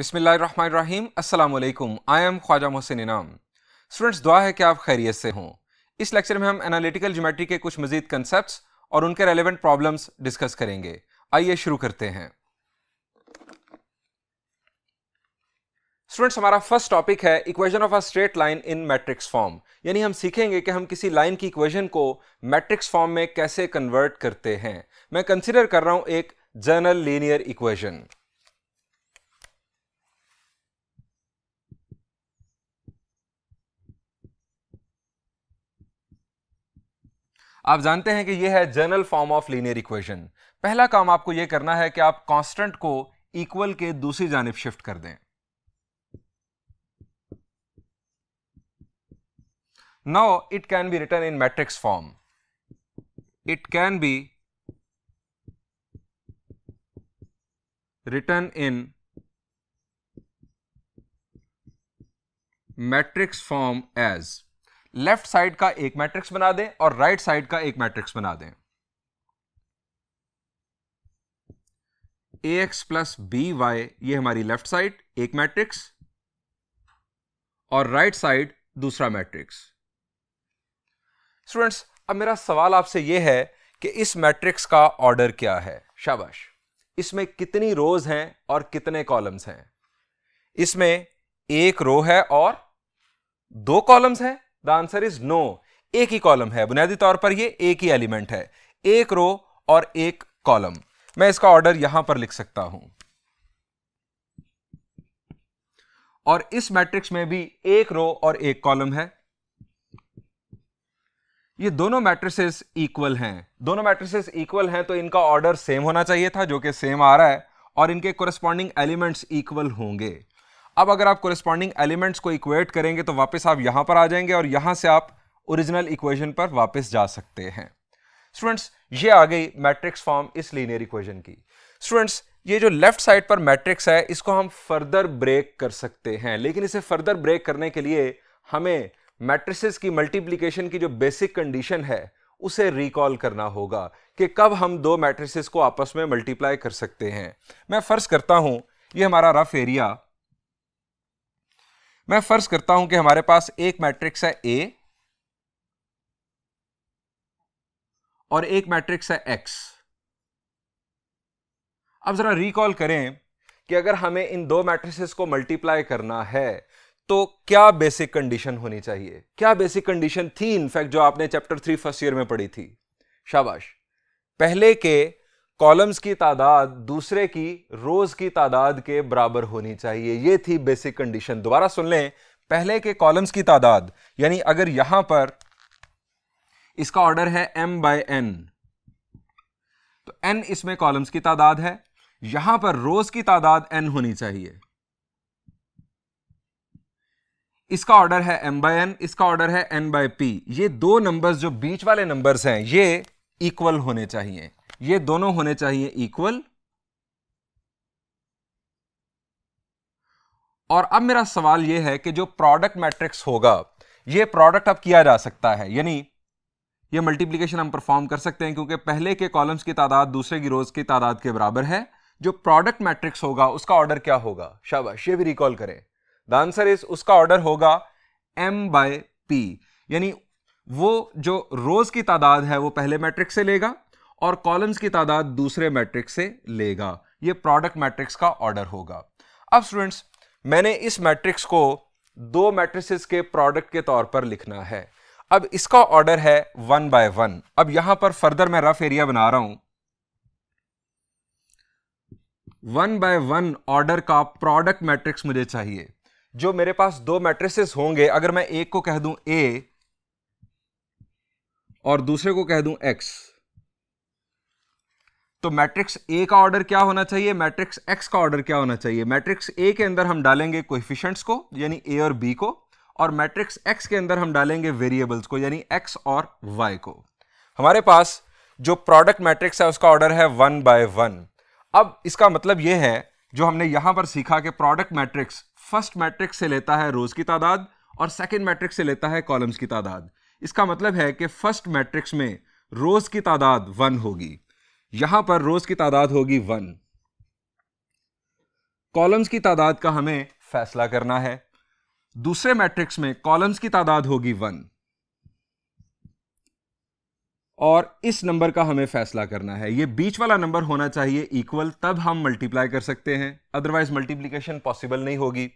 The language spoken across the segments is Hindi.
बिसमीम् अल्लाम आई एम ख्वाजा मोहसिन इनाम स्टूडेंट्स दुआ है कि आप खैरियत से हों इस लेक्चर में हम एनालिटिकल ज्योमेट्री के कुछ मजीद कंसेप्ट और उनके रेलिवेंट प्रॉब्लम्स डिस्कस करेंगे आइए शुरू करते हैं स्टूडेंट्स हमारा फर्स्ट टॉपिक है equation of a straight line in matrix form यानी हम सीखेंगे कि हम किसी लाइन की इक्वेशन को मैट्रिक्स फॉर्म में कैसे कन्वर्ट करते हैं मैं कंसिडर कर रहा हूं एक जर्नल लीनियर इक्वेशन आप जानते हैं कि यह है general form of linear equation पहला काम आपको यह करना है कि आप कांस्टेंट को इक्वल के दूसरी जानब शिफ्ट कर दें now it can be written in matrix form it can be written in matrix form as left side का एक मैट्रिक्स बना दें और राइट right साइड का एक मैट्रिक्स बना दें A X plus B Y ये हमारी लेफ्ट साइड एक मैट्रिक्स और राइट right साइड दूसरा मैट्रिक्स स्टूडेंट्स अब मेरा सवाल आपसे ये है कि इस मैट्रिक्स का ऑर्डर क्या है शाबाश इसमें कितनी रोज हैं और कितने कॉलम्स हैं इसमें एक रो है और दो कॉलम्स हैं द आंसर इज नो एक ही कॉलम है बुनियादी तौर पर ये एक ही एलिमेंट है एक रो और एक कॉलम मैं इसका ऑर्डर यहां पर लिख सकता हूं और इस मैट्रिक्स में भी एक रो और एक कॉलम है ये दोनों मैट्रिसेस इक्वल हैं दोनों मैट्रिसेस इक्वल हैं तो इनका ऑर्डर सेम होना चाहिए था जो कि सेम आ रहा है और इनके कोरस्पॉन्डिंग एलिमेंट्स इक्वल होंगे अब अगर आप कोरिस्पॉन्डिंग एलिमेंट्स को इक्वेट करेंगे तो वापस आप यहाँ पर आ जाएंगे और यहाँ से आप ओरिजिनल इक्वेशन पर वापस जा सकते हैं स्टूडेंट्स ये आ गई मैट्रिक्स फॉर्म इस लीनियर इक्वेशन की स्टूडेंट्स ये जो लेफ्ट साइड पर मैट्रिक्स है इसको हम फर्दर ब्रेक कर सकते हैं लेकिन इसे फर्दर ब्रेक करने के लिए हमें मैट्रिसेस की मल्टीप्लीकेशन की जो बेसिक कंडीशन है उसे रिकॉल करना होगा कि कब हम दो मैट्रिसेस को आपस में मल्टीप्लाई कर सकते हैं मैं फ़र्ज़ करता हूँ ये हमारा रफ एरिया मैं फर्ज करता हूं कि हमारे पास एक मैट्रिक्स है ए और एक मैट्रिक्स है एक्स अब जरा रिकॉल करें कि अगर हमें इन दो मैट्रिसेस को मल्टीप्लाई करना है तो क्या बेसिक कंडीशन होनी चाहिए क्या बेसिक कंडीशन थी इनफैक्ट जो आपने चैप्टर थ्री फर्स्ट ईयर में पढ़ी थी शाबाश पहले के कॉलम्स की तादाद दूसरे की रोज की तादाद के बराबर होनी चाहिए ये थी बेसिक कंडीशन दोबारा सुन लें पहले के कॉलम्स की तादाद यानी अगर यहां पर इसका ऑर्डर है m बाय एन तो n इसमें कॉलम्स की तादाद है यहां पर रोज की तादाद n होनी चाहिए इसका ऑर्डर है m बाय एन इसका ऑर्डर है n बाय पी ये दो नंबर्स जो बीच वाले नंबर्स हैं ये इक्वल होने चाहिए ये दोनों होने चाहिए इक्वल और अब मेरा सवाल यह है कि जो प्रोडक्ट मैट्रिक्स होगा ये प्रोडक्ट अब किया जा सकता है यानी ये मल्टीप्लिकेशन हम परफॉर्म कर सकते हैं क्योंकि पहले के कॉलम्स की तादाद दूसरे की रोज की तादाद के बराबर है जो प्रोडक्ट मैट्रिक्स होगा उसका ऑर्डर क्या होगा शाबाश ये भी रिकॉल करें द आंसर इज उसका ऑर्डर होगा एम बाय पी यानी वो जो रोज की तादाद है वो पहले मैट्रिक्स से लेगा और कॉलम्स की तादाद दूसरे मैट्रिक्स से लेगा ये प्रोडक्ट मैट्रिक्स का ऑर्डर होगा अब स्टूडेंट्स मैंने इस मैट्रिक्स को दो मैट्रिसेस के प्रोडक्ट के तौर पर लिखना है अब इसका ऑर्डर है वन बाय वन अब यहां पर फर्दर मैं रफ एरिया बना रहा हूं वन बाय वन ऑर्डर का प्रोडक्ट मैट्रिक्स मुझे चाहिए जो मेरे पास दो मैट्रिसेस होंगे अगर मैं एक को कह दूं ए और दूसरे को कह दूं एक्स तो मैट्रिक्स ए का ऑर्डर क्या होना चाहिए मैट्रिक्स एक्स का ऑर्डर क्या होना चाहिए मैट्रिक्स ए के अंदर हम डालेंगे कोफिशंट्स को यानी ए और बी को और मैट्रिक्स एक्स के अंदर हम डालेंगे वेरिएबल्स को यानी एक्स और वाई को हमारे पास जो प्रोडक्ट मैट्रिक्स है उसका ऑर्डर है वन बाय वन अब इसका मतलब यह है जो हमने यहां पर सीखा कि प्रोडक्ट मैट्रिक्स फर्स्ट मैट्रिक्स से लेता है रोज की तादाद और सेकेंड मैट्रिक्स से लेता है कॉलम्स की तादाद इसका मतलब है कि फर्स्ट मैट्रिक्स में रोज की तादाद वन होगी यहां पर रोज की तादाद होगी वन कॉलम्स की तादाद का हमें फैसला करना है दूसरे मैट्रिक्स में कॉलम्स की तादाद होगी वन और इस नंबर का हमें फैसला करना है ये बीच वाला नंबर होना चाहिए इक्वल तब हम मल्टीप्लाई कर सकते हैं अदरवाइज मल्टीप्लीकेशन पॉसिबल नहीं होगी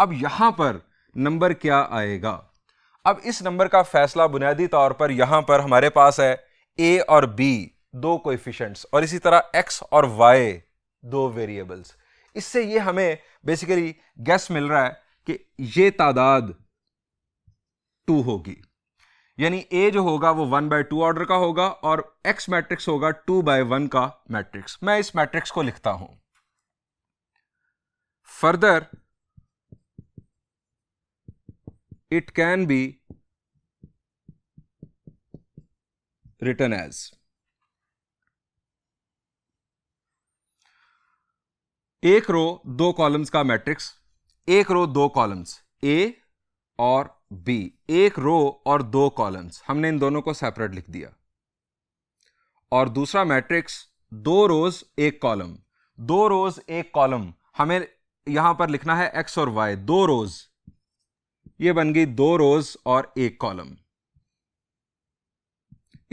अब यहां पर नंबर क्या आएगा अब इस नंबर का फैसला बुनियादी तौर पर यहां पर हमारे पास है ए और बी दो कोफिशंट और इसी तरह एक्स और वाई दो वेरिएबल्स इससे ये हमें बेसिकली गैस मिल रहा है कि ये तादाद टू होगी यानी ए जो होगा वो वन बाय टू ऑर्डर का होगा और एक्स मैट्रिक्स होगा टू बाय वन का मैट्रिक्स मैं इस मैट्रिक्स को लिखता हूं further it can be written as एक रो दो कॉलम्स का मैट्रिक्स एक रो दो कॉलम्स ए और बी एक रो और दो कॉलम्स हमने इन दोनों को सेपरेट लिख दिया और दूसरा मैट्रिक्स दो रोज एक कॉलम दो रोज एक कॉलम हमें यहां पर लिखना है एक्स और वाई दो रोज ये बन गई दो रोज और एक column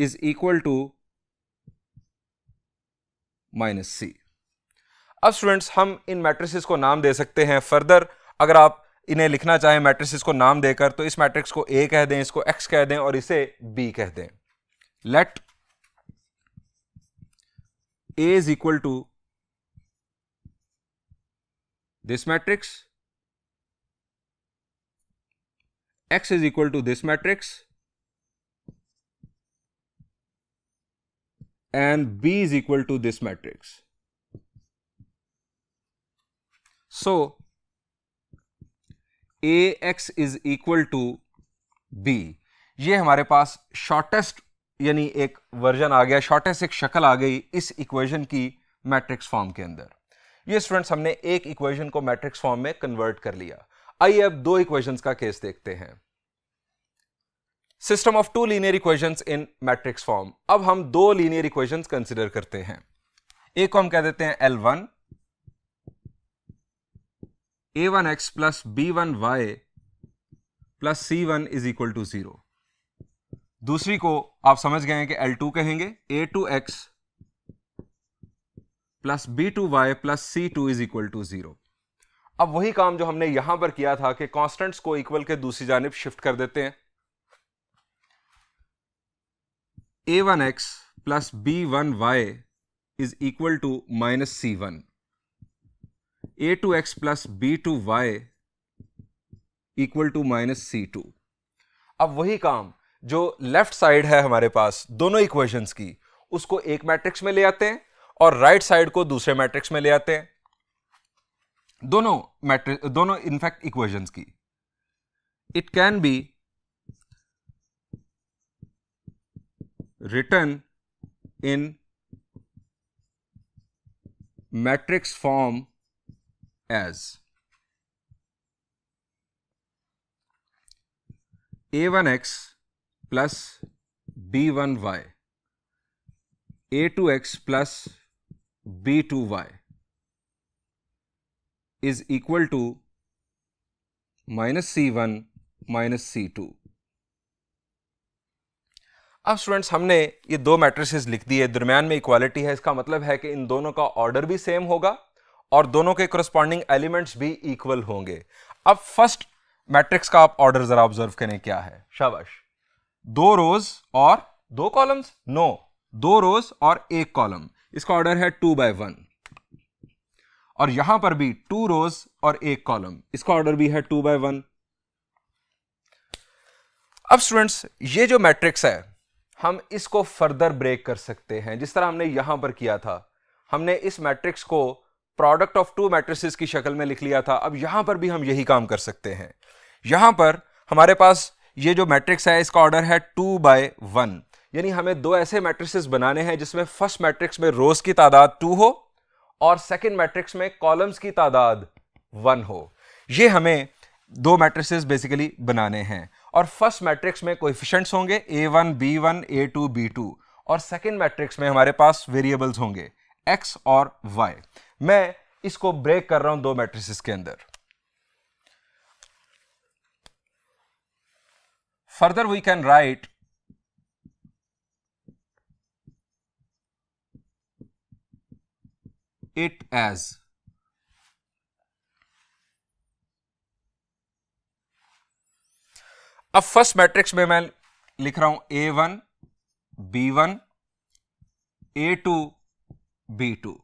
is equal to minus C अब स्टूडेंट्स हम इन मैट्रिसेस को नाम दे सकते हैं फर्दर अगर आप इन्हें लिखना चाहें मैट्रिसेस को नाम देकर तो इस मैट्रिक्स को ए कह दें इसको एक्स कह दें और इसे बी कह दें let A is equal to this matrix X is equal to this matrix and B is equal to this matrix So, A X is equal to B ये हमारे पास शॉर्टेस्ट यानी एक वर्जन आ गया शॉर्टेस्ट एक शक्ल आ गई इस इक्वेशन की मैट्रिक्स फॉर्म के अंदर ये स्टूडेंट्स हमने एक इक्वेशन को मैट्रिक्स फॉर्म में कन्वर्ट कर लिया आइए अब दो इक्वेशंस का केस देखते हैं system of two linear equations in matrix form अब हम दो लीनियर इक्वेशंस कंसिडर करते हैं एक को हम कह देते हैं L one A one x plus B one Y plus C one is equal to zero दूसरी को आप समझ गए हैं कि एल टू कहेंगे A two x plus B two Y plus C two is equal to zero अब वही काम जो हमने यहां पर किया था कि कांस्टेंट्स को इक्वल के दूसरी जानब शिफ्ट कर देते हैं A one x plus B one Y is equal to minus C one A two x plus B two Y equal to minus C two अब वही काम जो लेफ्ट साइड है हमारे पास दोनों इक्वेशंस की उसको एक मैट्रिक्स में ले आते हैं और राइट right साइड को दूसरे मैट्रिक्स में ले आते हैं दोनों मैट्रिक दोनों इनफैक्ट इक्वेशंस की it can be written in matrix form as a1x plus b1y, a2x plus b2y is equal to minus c1 minus C two अब स्टूडेंट्स हमने ये दो मैट्रिसेस लिख दी है दरमियान में इक्वालिटी है इसका मतलब है कि इन दोनों का ऑर्डर भी सेम होगा और दोनों के कोरस्पॉन्डिंग एलिमेंट्स भी इक्वल होंगे अब फर्स्ट मैट्रिक्स का आप ऑर्डर जरा ऑब्जर्व करें क्या है शाबाश दो रोज और दो कॉलम्स नो दो रोज और एक कॉलम इसका ऑर्डर है टू बाय वन और यहां पर भी टू रोज और एक कॉलम इसका ऑर्डर भी है टू बाय वन अब स्टूडेंट्स ये जो मैट्रिक्स है हम इसको फर्दर ब्रेक कर सकते हैं जिस तरह हमने यहां पर किया था हमने इस मैट्रिक्स को प्रोडक्ट ऑफ टू मैट्रिसेस की शक्ल में लिख लिया था अब यहां पर भी हम यही काम कर सकते हैं यहां पर हमारे पास ये जो मैट्रिक्स है इसका ऑर्डर है टू बाय वन यानी हमें दो ऐसे मैट्रिसेस बनाने हैं जिसमें फर्स्ट मैट्रिक्स में रोज की तादाद टू हो और सेकेंड मैट्रिक्स में कॉलम्स की तादाद वन हो ये हमें दो मैट्रिसेस बेसिकली बनाने हैं और फर्स्ट मैट्रिक्स में कोफिशेंट्स होंगे a one b one A two b two और सेकेंड मैट्रिक्स में हमारे पास वेरिएबल्स होंगे एक्स और वाई मैं इसको ब्रेक कर रहा हूं दो मैट्रिसेस के अंदर further we can write it as अब फर्स्ट मैट्रिक्स में मैं लिख रहा हूं a one b one A two b two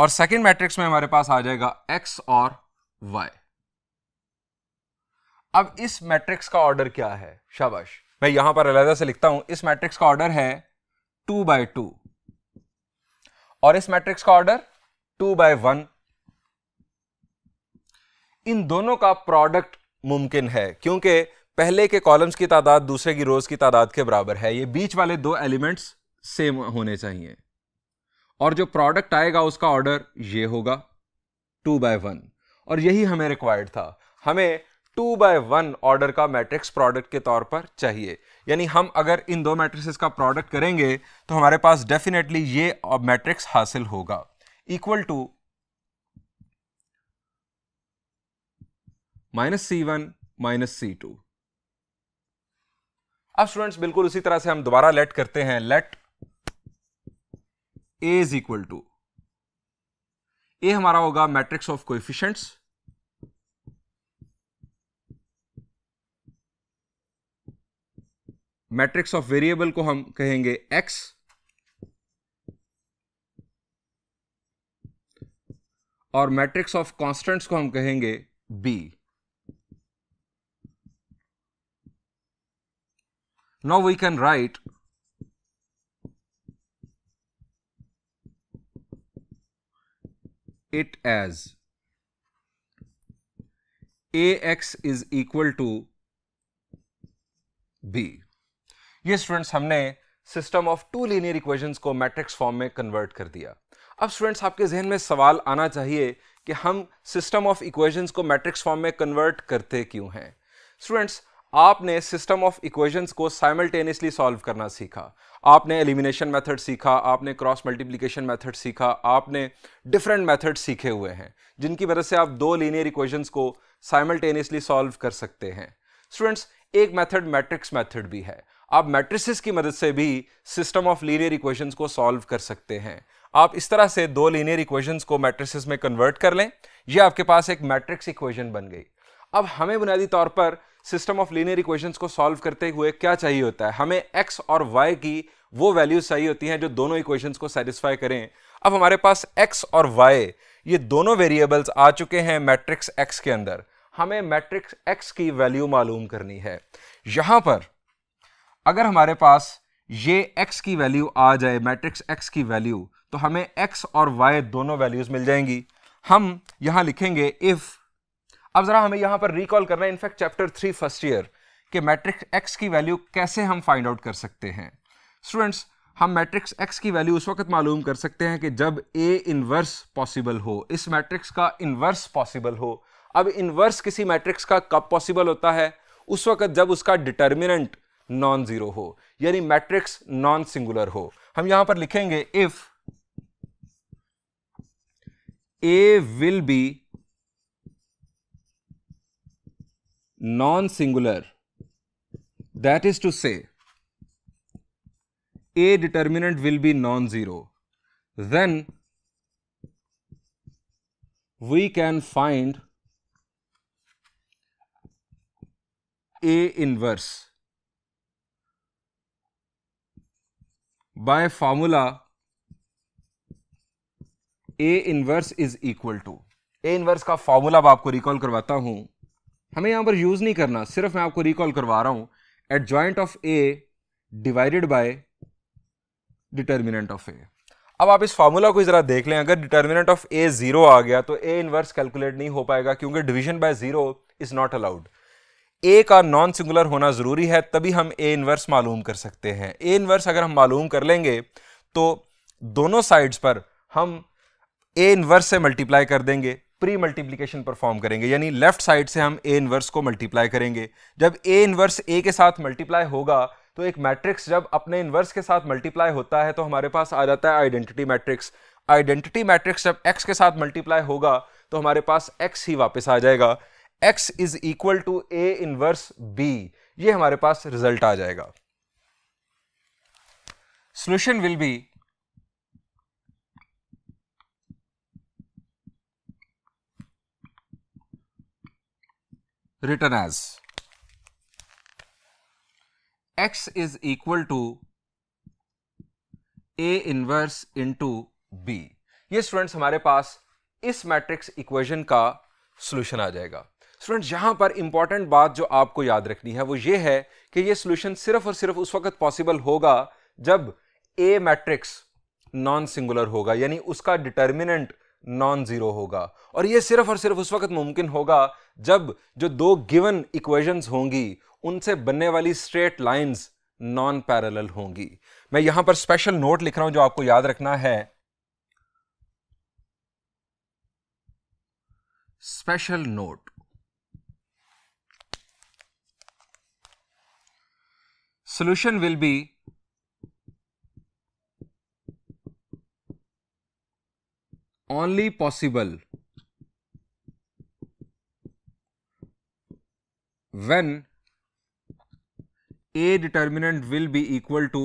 और सेकेंड मैट्रिक्स में हमारे पास आ जाएगा एक्स और वाई अब इस मैट्रिक्स का ऑर्डर क्या है शाबाश मैं यहां पर अलहदा से लिखता हूं इस मैट्रिक्स का ऑर्डर है टू बाय टू और इस मैट्रिक्स का ऑर्डर टू बाय वन इन दोनों का प्रोडक्ट मुमकिन है क्योंकि पहले के कॉलम्स की तादाद दूसरे की रोज की तादाद के बराबर है ये बीच वाले दो एलिमेंट्स सेम होने चाहिए और जो प्रोडक्ट आएगा उसका ऑर्डर ये होगा टू बाय वन और यही हमें रिक्वायर्ड था हमें टू बाय वन ऑर्डर का मैट्रिक्स प्रोडक्ट के तौर पर चाहिए यानी हम अगर इन दो मैट्रिक्स का प्रोडक्ट करेंगे तो हमारे पास डेफिनेटली ये मैट्रिक्स हासिल होगा equal to minus C one minus C two अब स्टूडेंट्स बिल्कुल उसी तरह से हम दोबारा लेट करते हैं let A is equal to A हमारा होगा matrix of coefficients matrix of variable को हम कहेंगे एक्स और मैट्रिक्स ऑफ कांस्टेंट्स को हम कहेंगे B now we can write it as ax is equal to b ये स्टूडेंट्स हमने system of two linear equations को मैट्रिक्स फॉर्म में कन्वर्ट कर दिया अब स्टूडेंट्स आपके जहन में सवाल आना चाहिए कि हम सिस्टम ऑफ इक्वेशंस को मैट्रिक्स फॉर्म में कन्वर्ट करते क्यों हैं स्टूडेंट्स आपने सिस्टम ऑफ इक्वेशंस को साइमल्टेनियसली सॉल्व करना सीखा आपने एलिमिनेशन मेथड सीखा आपने क्रॉस मल्टीप्लिकेशन मेथड सीखा आपने डिफरेंट मेथड सीखे हुए हैं जिनकी वजह से आप दो लीनियर इक्वेशंस को साइमल्टेनियसली सॉल्व कर सकते हैं स्टूडेंट्स एक मेथड मैट्रिक्स मेथड भी है आप मैट्रिसेस की मदद से भी सिस्टम ऑफ लीनियर इक्वेशंस को सॉल्व कर सकते हैं आप इस तरह से दो लीनियर इक्वेशंस को मैट्रिसेस में कन्वर्ट कर लें यह आपके पास एक मैट्रिक्स इक्वेशन बन गई अब हमें बुनियादी तौर पर सिस्टम ऑफ लीनियर इक्वेशंस को सॉल्व करते हुए क्या चाहिए होता है हमें एक्स और वाई की वो वैल्यूज चाहिए होती हैं जो दोनों इक्वेशंस को सेटिस्फाई करें अब हमारे पास एक्स और वाई ये दोनों वेरिएबल्स आ चुके हैं मैट्रिक्स एक्स के अंदर हमें मैट्रिक्स एक्स की वैल्यू मालूम करनी है यहां पर अगर हमारे पास ये एक्स की वैल्यू आ जाए मैट्रिक्स एक्स की वैल्यू तो हमें एक्स और वाई दोनों वैल्यूज मिल जाएंगी हम यहां लिखेंगे इफ़ अब ज़रा हमें यहां पर रिकॉल करना है in fact chapter three first year के मैट्रिक्स एक्स की वैल्यू कैसे हम फाइंड आउट कर सकते हैं स्टूडेंट्स हम मैट्रिक्स एक्स की वैल्यू उस वक्त मालूम कर सकते हैं कि जब ए इनवर्स पॉसिबल हो इस मैट्रिक्स का इनवर्स पॉसिबल हो अब इनवर्स किसी मैट्रिक्स का कब पॉसिबल होता है उस वक्त जब उसका डिटर्मिनेंट नॉन ज़ीरो हो यानी मैट्रिक्स नॉन सिंगुलर हो हम यहां पर लिखेंगे if A will be non singular that is to say a determinant will be non zero then we can find a inverse by formula a inverse is equal to a inverse का फॉर्मूला अब आपको रिकॉल करवाता हूं हमें यहाँ पर यूज़ नहीं करना सिर्फ मैं आपको रिकॉल करवा रहा हूँ adjoint of A divided by determinant of A अब आप इस फार्मूला को ज़रा देख लें अगर डिटर्मिनेंट ऑफ ए ज़ीरो आ गया तो ए इनवर्स कैलकुलेट नहीं हो पाएगा क्योंकि division by zero is not allowed A का नॉन सिंगुलर होना ज़रूरी है तभी हम ए इनवर्स मालूम कर सकते हैं ए इनवर्स अगर हम मालूम कर लेंगे तो दोनों साइड्स पर हम ए इनवर्स से मल्टीप्लाई कर देंगे प्री मल्टीप्लीकेशन परफॉर्म करेंगे यानी लेफ्ट साइड से हम ए इनवर्स को मल्टीप्लाई करेंगे जब ए इनवर्स ए के साथ मल्टीप्लाई होगा तो एक मैट्रिक्स जब अपने इनवर्स के साथ मल्टीप्लाई होता है तो हमारे पास आ जाता है आइडेंटिटी मैट्रिक्स आइडेंटिटी मैट्रिक्स जब एक्स के साथ मल्टीप्लाई होगा तो हमारे पास एक्स ही वापस आ जाएगा x is equal to A inverse B ये हमारे पास रिजल्ट आ जाएगा solution will be written as x is equal to a inverse into b. ये स्टूडेंट्स हमारे पास इस मैट्रिक्स इक्वेशन का सोल्यूशन आ जाएगा स्टूडेंट्स यहां पर इंपॉर्टेंट बात जो आपको याद रखनी है वो ये है कि ये सोल्यूशन सिर्फ और सिर्फ उस वक्त पॉसिबल होगा जब ए मैट्रिक्स नॉन सिंगुलर होगा यानी उसका डिटर्मिनेंट नॉन ज़ीरो होगा और ये सिर्फ और सिर्फ उस वक्त मुमकिन होगा जब जो दो गिवन इक्वेशंस होंगी उनसे बनने वाली स्ट्रेट लाइंस नॉन पैरेलल होंगी मैं यहां पर स्पेशल नोट लिख रहा हूं जो आपको याद रखना है special note solution will be only possible when a determinant will be equal to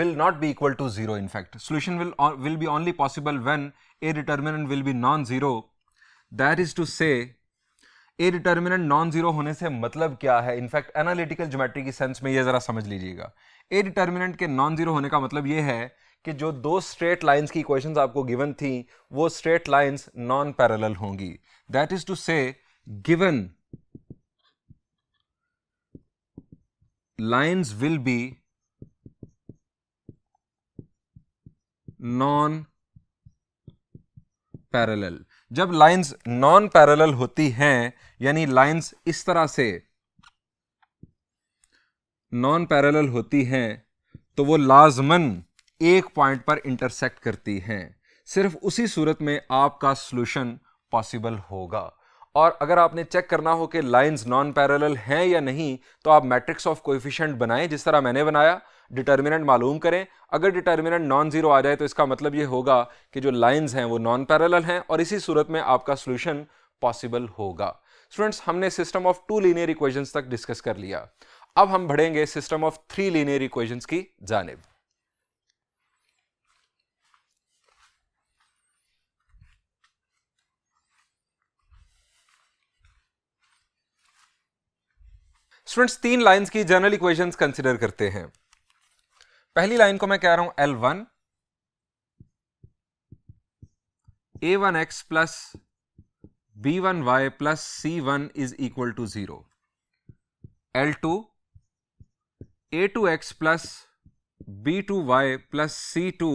will not be equal to 0 in fact solution will will be only possible when a determinant will be non zero that is to say a determinant non zero hone se matlab kya hai in fact analytical geometry ki sense mein ye zara samajh lijiyega a determinant ke non zero hone ka matlab ye hai कि जो दो स्ट्रेट लाइंस की इक्वेशंस आपको गिवन थी वो स्ट्रेट लाइंस नॉन पैरेलल होंगी that is to say given lines will be non parallel जब लाइंस नॉन पैरेलल होती हैं यानी लाइंस इस तरह से नॉन पैरेलल होती हैं तो वो लाजमन एक पॉइंट पर इंटरसेक्ट करती हैं सिर्फ उसी सूरत में आपका सोल्यूशन पॉसिबल होगा और अगर आपने चेक करना हो कि लाइंस नॉन पैरेलल हैं या नहीं तो आप मैट्रिक्स ऑफ कोएफिशिएंट बनाएं जिस तरह मैंने बनाया डिटर्मिनेंट मालूम करें अगर डिटर्मिनेंट नॉन ज़ीरो आ जाए तो इसका मतलब ये होगा कि जो लाइंस हैं वो नॉन पैरेलल हैं और इसी सूरत में आपका सोल्यूशन पॉसिबल होगा स्टूडेंट्स हमने system of two linear equations तक डिस्कस कर लिया अब हम बढ़ेंगे system of three linear equations की जानब स्टूडेंट्स तीन लाइंस की जनरल इक्वेशंस कंसिडर करते हैं पहली लाइन को मैं कह रहा हूं L one A one x plus B one Y plus C one is equal to zero L two a two x plus B two Y plus C two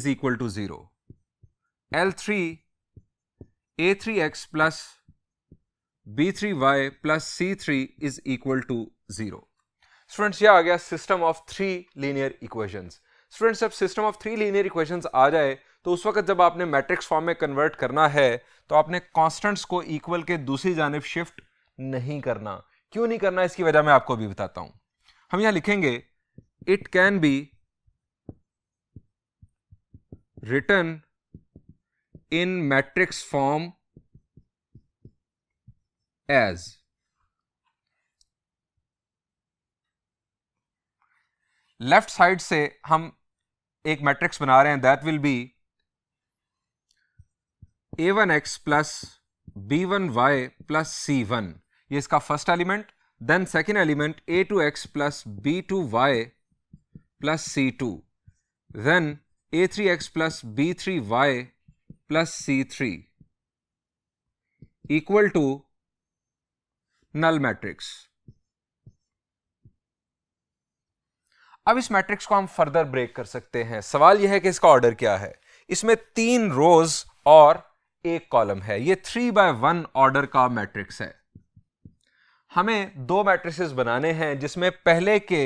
is equal to zero L three a three x plus b plus c three is equal to zero students ये आ गया system of three linear equations students जब system of three linear equations आ जाए तो उस वक्त जब आपने मैट्रिक्स फॉर्म में कन्वर्ट करना है तो आपने कॉन्स्टेंट्स को इक्वल के दूसरी जानब शिफ्ट नहीं करना क्यों नहीं करना इसकी वजह मैं आपको अभी बताता हूं हम यहां लिखेंगे it can be written in matrix form as left side से हम एक मैट्रिक्स बना रहे हैं that will be a one x plus B one Y plus C one ये इसका first element then second element a two x plus B two Y plus C two then a three x plus b three y plus c three equal to null matrix अब इस मैट्रिक्स को हम फर्दर ब्रेक कर सकते हैं सवाल यह है कि इसका ऑर्डर क्या है इसमें तीन रोज और एक कॉलम है यह थ्री बाय वन ऑर्डर का मैट्रिक्स है हमें दो मैट्रिसेस बनाने हैं जिसमें पहले के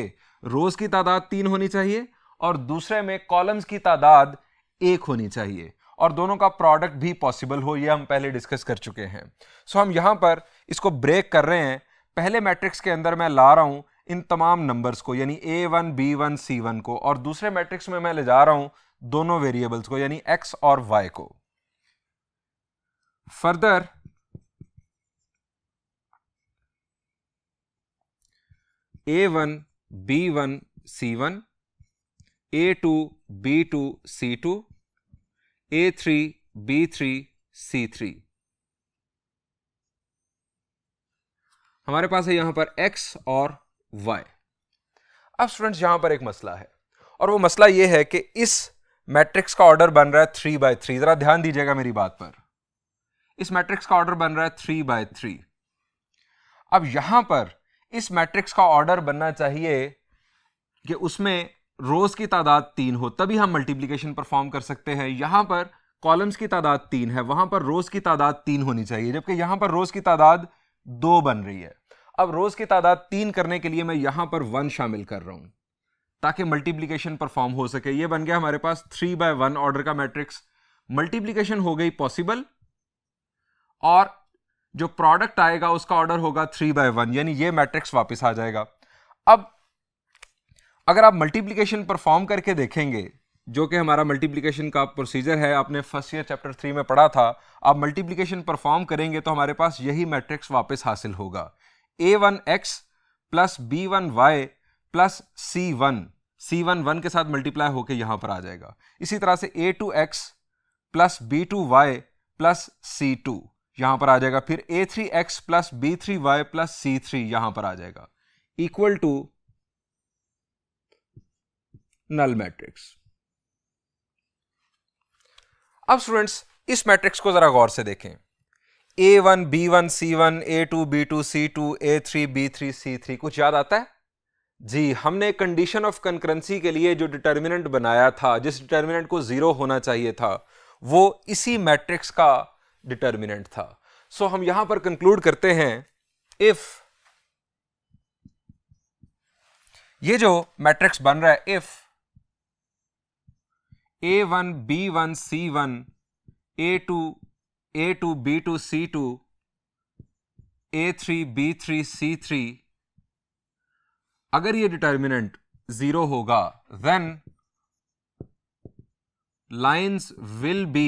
रोज की तादाद तीन होनी चाहिए और दूसरे में कॉलम्स की तादाद एक होनी चाहिए और दोनों का प्रोडक्ट भी पॉसिबल हो यह हम पहले डिस्कस कर चुके हैं सो हम यहां पर इसको ब्रेक कर रहे हैं पहले मैट्रिक्स के अंदर मैं ला रहा हूँ इन तमाम नंबर्स को यानी a one b one c one को और दूसरे मैट्रिक्स में मैं ले जा रहा हूँ दोनों वेरिएबल्स को यानी एक्स और वाई को further a one b one c one A two b two c two a three b three c three हमारे पास है यहां पर एक्स और वाई अब स्टूडेंट्स यहां पर एक मसला है और वो मसला ये है कि इस मैट्रिक्स का ऑर्डर बन रहा है थ्री बाय थ्री ज़रा ध्यान दीजिएगा मेरी बात पर इस मैट्रिक्स का ऑर्डर बन रहा है थ्री बाय थ्री अब यहां पर इस मैट्रिक्स का ऑर्डर बनना चाहिए कि उसमें रोज की तादाद तीन हो तभी हम मल्टीप्लीकेशन परफॉर्म कर सकते हैं यहां पर कॉलम्स की तादाद तीन है वहां पर रोज की तादाद तीन होनी चाहिए जबकि यहां पर रोज की तादाद दो बन रही है अब रोज की तादाद तीन करने के लिए मैं यहां पर वन शामिल कर रहा हूं ताकि मल्टीप्लीकेशन परफॉर्म हो सके ये बन गया हमारे पास थ्री बाय वन ऑर्डर का मैट्रिक्स मल्टीप्लीकेशन हो गई पॉसिबल और जो प्रोडक्ट आएगा उसका ऑर्डर होगा थ्री बाय वन यानी ये मैट्रिक्स वापस आ जाएगा अब अगर आप मल्टीप्लीकेशन परफॉर्म करके देखेंगे जो कि हमारा मल्टीप्लिकेशन का प्रोसीजर है आपने फर्स्ट ईयर चैप्टर थ्री में पढ़ा था आप मल्टीप्लिकेशन परफॉर्म करेंगे तो हमारे पास यही मैट्रिक्स वापस हासिल होगा a one x plus B one Y plus C one c one one के साथ मल्टीप्लाई होकर यहाँ पर आ जाएगा इसी तरह से a two x plus B two Y plus C two यहाँ पर आ जाएगा फिर a three x plus b three y plus c three यहाँ पर आ जाएगा इक्वल टू नल मैट्रिक्स अब स्टूडेंट्स इस मैट्रिक्स को ज़रा गौर से देखें a one b one c one A two b two c two a three b three c three कुछ याद आता है जी हमने कंडीशन ऑफ कंकरेंसी के लिए जो डिटर्मिनेंट बनाया था जिस डिटर्मिनेंट को ज़ीरो होना चाहिए था वो इसी मैट्रिक्स का डिटर्मिनेंट था सो so, हम यहां पर कंक्लूड करते हैं इफ ये जो मैट्रिक्स बन रहा है if a one b one c one A two a two b two c two a three b three c three अगर ये डिटर्मिनेंट जीरो होगा then lines will be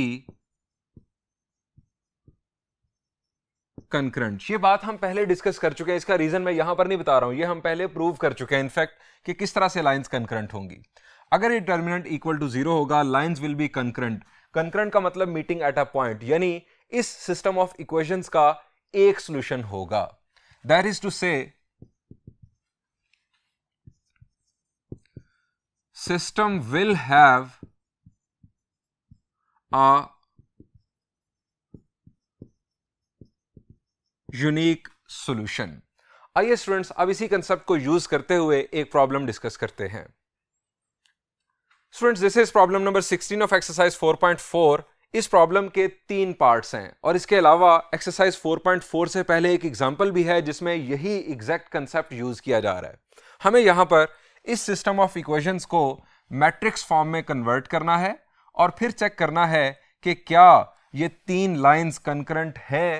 concurrent ये बात हम पहले डिस्कस कर चुके हैं इसका रीजन मैं यहां पर नहीं बता रहा हूं ये हम पहले प्रूव कर चुके हैं इनफैक्ट कि किस तरह से लाइंस कंक्रंट होंगी अगर ये टर्मिनेंट इक्वल टू जीरो होगा lines will be concurrent concurrent का मतलब मीटिंग एट अ पॉइंट यानी इस सिस्टम ऑफ इक्वेशंस का एक सोल्यूशन होगा that is to say system will have a unique solution आइए स्टूडेंट्स अब इसी कंसेप्ट को यूज करते हुए एक प्रॉब्लम डिस्कस करते हैं students this is problem number 16 of exercise 4.4 इस प्रॉब्लम के तीन पार्ट्स हैं और इसके अलावा एक्सरसाइज 4.4 से पहले एक एग्जांपल भी है जिसमें यही एग्जैक्ट कंसेप्ट यूज़ किया जा रहा है हमें यहां पर इस सिस्टम ऑफ इक्वेशंस को मैट्रिक्स फॉर्म में कन्वर्ट करना है और फिर चेक करना है कि क्या ये तीन लाइंस कंकरेंट है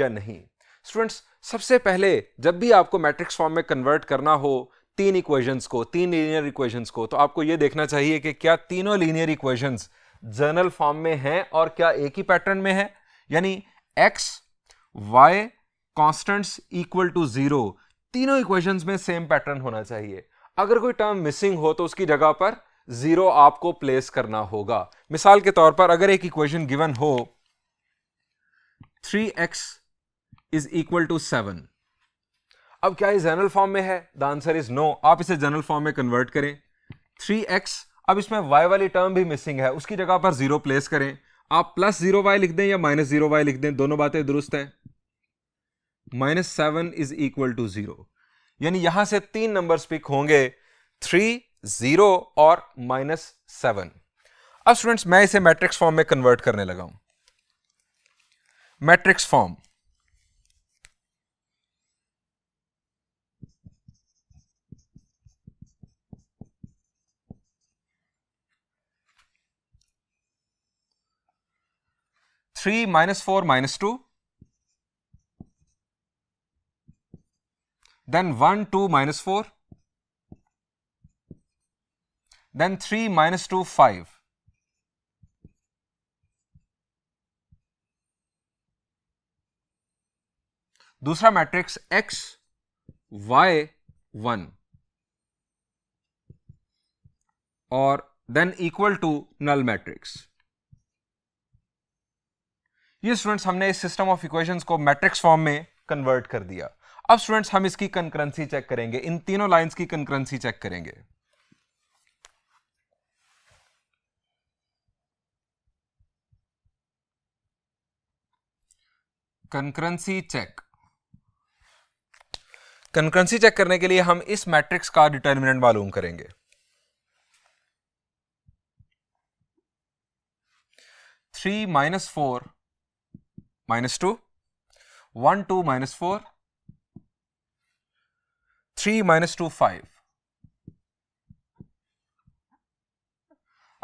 या नहीं स्टूडेंट्स सबसे पहले जब भी आपको मैट्रिक्स फॉर्म में कन्वर्ट करना हो तीन इक्वेशंस को तीन लीनियर इक्वेशंस को तो आपको ये देखना चाहिए कि क्या तीनों लीनियर इक्वेशंस जर्नल फॉर्म में हैं और क्या एक ही पैटर्न में है यानी x y constants equal to zero तीनों इक्वेशंस में सेम पैटर्न होना चाहिए अगर कोई टर्म मिसिंग हो तो उसकी जगह पर जीरो आपको प्लेस करना होगा मिसाल के तौर पर अगर एक इक्वेशन गिवन हो three x is equal to seven अब क्या ये जनरल फॉर्म में है द आंसर इज नो आप इसे जनरल फॉर्म में कन्वर्ट करें थ्री एक्स अब इसमें वाई वाली टर्म भी मिसिंग है उसकी जगह पर जीरो प्लेस करें आप प्लस जीरो वाई लिख दें या माइनस जीरो वाई लिख दें दोनों बातें दुरुस्त है minus seven is equal to zero यानी यहां से तीन नंबर पिक होंगे थ्री जीरो और माइनस सेवन अब स्टूडेंट्स मैं इसे मैट्रिक्स फॉर्म में कन्वर्ट करने लगा हूं matrix form 3 minus 4 minus 2, then 1 2 minus 4, then 3 minus 2 5. Dusra matrix x y 1 or then equal to null matrix. ये स्टूडेंट्स हमने इस सिस्टम ऑफ इक्वेशंस को मैट्रिक्स फॉर्म में कन्वर्ट कर दिया अब स्टूडेंट्स हम इसकी कंकरेंसी चेक करेंगे इन तीनों लाइंस की कंकरेंसी चेक करेंगे कंकरेंसी चेक कंकरेंसी चेक करने के लिए हम इस मैट्रिक्स का डिटर्मिनेंट मालूम करेंगे three minus four minus 2, 1, 2 minus 4, 3 minus 2, 5.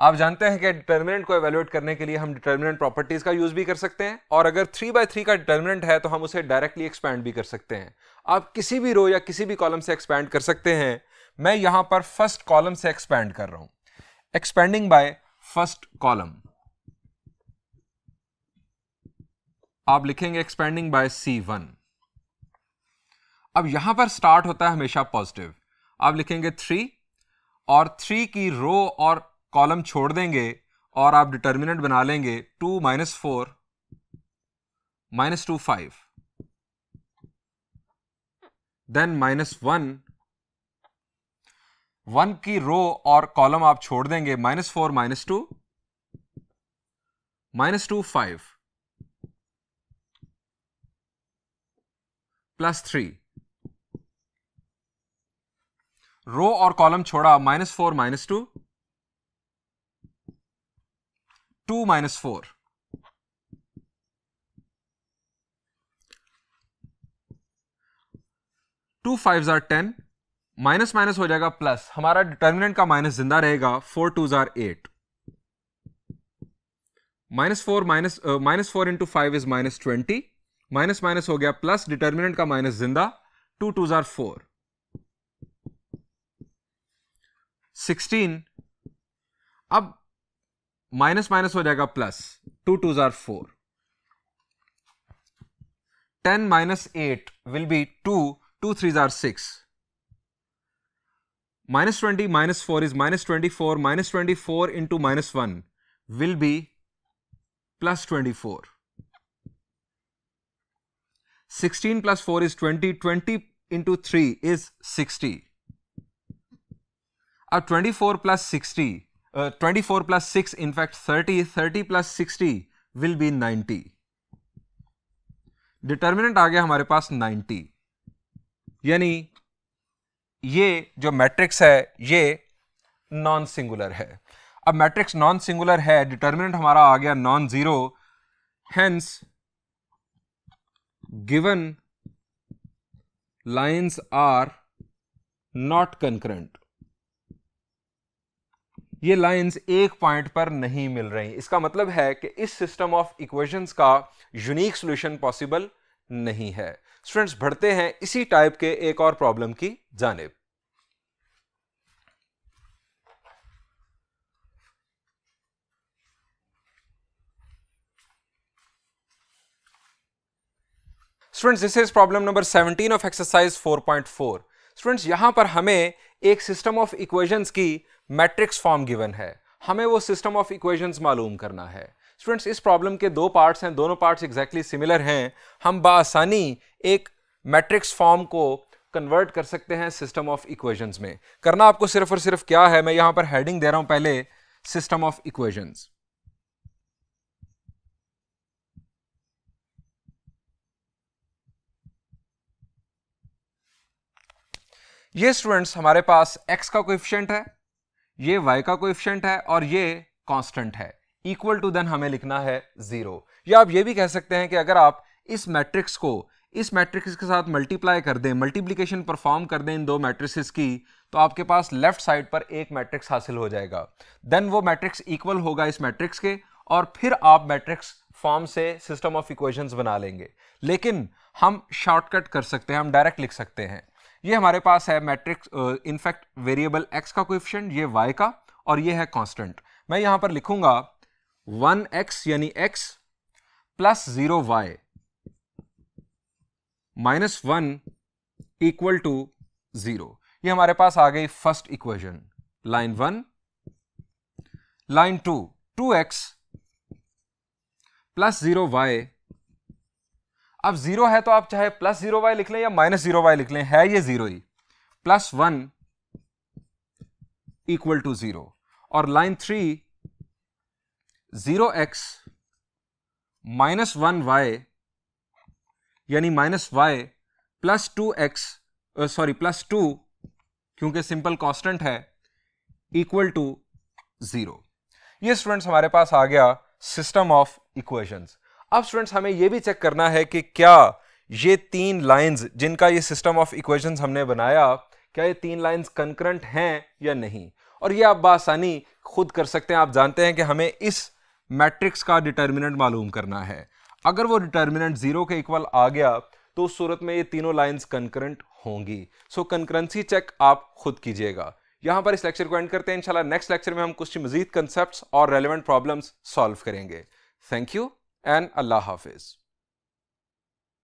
आप जानते हैं कि डिटर्मिनेंट को एवेल्युएट करने के लिए हम डिटर्मिनेंट प्रॉपर्टीज का यूज भी कर सकते हैं और अगर थ्री बाय थ्री का डिटर्मिनेंट है तो हम उसे डायरेक्टली एक्सपैंड भी कर सकते हैं आप किसी भी रो या किसी भी कॉलम से एक्सपैंड कर सकते हैं मैं यहां पर फर्स्ट कॉलम से एक्सपैंड कर रहा हूं एक्सपैंडिंग बाय फर्स्ट कॉलम आप लिखेंगे एक्सपेंडिंग बाय सी वन अब यहां पर स्टार्ट होता है हमेशा पॉजिटिव आप लिखेंगे थ्री और थ्री की रो और कॉलम छोड़ देंगे और आप डिटर्मिनेंट बना लेंगे two minus four minus two five then minus one one की रो और कॉलम आप छोड़ देंगे minus four minus two minus two five plus three row और कॉलम छोड़ा minus four minus two two minus four two five जार टेन माइनस माइनस हो जाएगा प्लस हमारा डिटर्मिनेंट का माइनस जिंदा रहेगा फोर टू जार eight minus four minus minus four into five is minus twenty minus minus हो गया प्लस डिटर्मिनेंट का माइनस जिंदा टू टू जार फोर सिक्सटीन अब माइनस माइनस हो जाएगा प्लस टू टू जार four ten minus eight will be two two three जार six minus minus twenty four is minus twenty four minus twenty four into minus one will be plus twenty four 16 plus 4 is 20, 20 into 3 is 60. Uh, 24 plus 60, uh, 24 plus 6 in fact 30, 30 plus 60 will be 90. Determinant आ गया हमारे पास 90 यानी ये जो मैट्रिक्स है ये नॉन सिंगुलर है अब मैट्रिक्स नॉन सिंगुलर है डिटर्मिनेंट हमारा आ गया non zero hence given lines are not concurrent ये लाइंस एक पॉइंट पर नहीं मिल रही इसका मतलब है कि इस सिस्टम ऑफ इक्वेशंस का यूनिक सॉल्यूशन पॉसिबल नहीं है स्टूडेंट्स बढ़ते हैं इसी टाइप के एक और प्रॉब्लम की जानेब students this is problem number 17 of exercise 4.4 students यहां पर हमें एक सिस्टम ऑफ इक्वेशंस की मैट्रिक्स फॉर्म गिवन है हमें वो सिस्टम ऑफ इक्वेशंस मालूम करना है स्टूडेंट्स इस प्रॉब्लम के दो पार्ट्स हैं दोनों पार्ट्स एग्जैक्टली सिमिलर हैं हम बासानी एक मैट्रिक्स फॉर्म को कन्वर्ट कर सकते हैं सिस्टम ऑफ इक्वेशंस में करना आपको सिर्फ और सिर्फ क्या है मैं यहां पर हेडिंग दे रहा हूं पहले सिस्टम ऑफ इक्वेशंस ये स्टूडेंट्स हमारे पास एक्स का कोएफिशिएंट है ये वाई का कोएफिशिएंट है और ये कांस्टेंट है इक्वल टू देन हमें लिखना है जीरो या आप ये भी कह सकते हैं कि अगर आप इस मैट्रिक्स को इस मैट्रिक्स के साथ मल्टीप्लाई कर दें मल्टीप्लीकेशन परफॉर्म कर दें इन दो मैट्रिसेस की तो आपके पास लेफ्ट साइड पर एक मैट्रिक्स हासिल हो जाएगा देन वो मैट्रिक्स इक्वल होगा इस मैट्रिक्स के और फिर आप मैट्रिक्स फॉर्म से सिस्टम ऑफ इक्वेशंस बना लेंगे लेकिन हम शॉर्टकट कर सकते हैं हम डायरेक्ट लिख सकते हैं ये हमारे पास है मैट्रिक्स इनफैक्ट वेरिएबल एक्स का कोएफिशिएंट ये वाई का और ये है कांस्टेंट मैं यहां पर लिखूंगा वन एक्स यानी x plus zero y minus one equal to zero ये हमारे पास आ गई first equation line one line two two x plus zero y अब जीरो है तो आप चाहे प्लस जीरो वाई लिख लें या माइनस जीरो वाई लिख लें है ये जीरो ही plus one equal to zero और line three zero x minus one y यानी minus y plus two x sorry plus two क्योंकि सिंपल कांस्टेंट है इक्वल टू जीरो ये स्टूडेंट्स हमारे पास आ गया सिस्टम ऑफ इक्वेशंस अब स्टूडेंट्स हमें यह भी चेक करना है कि क्या ये तीन लाइंस जिनका ये सिस्टम ऑफ इक्वेशंस हमने बनाया क्या ये तीन लाइंस कंकरेंट हैं या नहीं और ये आप बासानी खुद कर सकते हैं आप जानते हैं कि हमें इस मैट्रिक्स का डिटर्मिनेंट मालूम करना है अगर वो डिटर्मिनेंट जीरो के इक्वल आ गया तो उस सूरत में ये तीनों लाइंस कंकरेंट होंगी सो कंकरेंसी चेक आप खुद कीजिएगा यहां पर इस लेक्चर को एंड करते हैं इंशाल्लाह नेक्स्ट लेक्चर में हम कुछ मजीद कंसेप्ट और रेलिवेंट प्रॉब्लम्स सॉल्व करेंगे thank you and Allah Hafiz.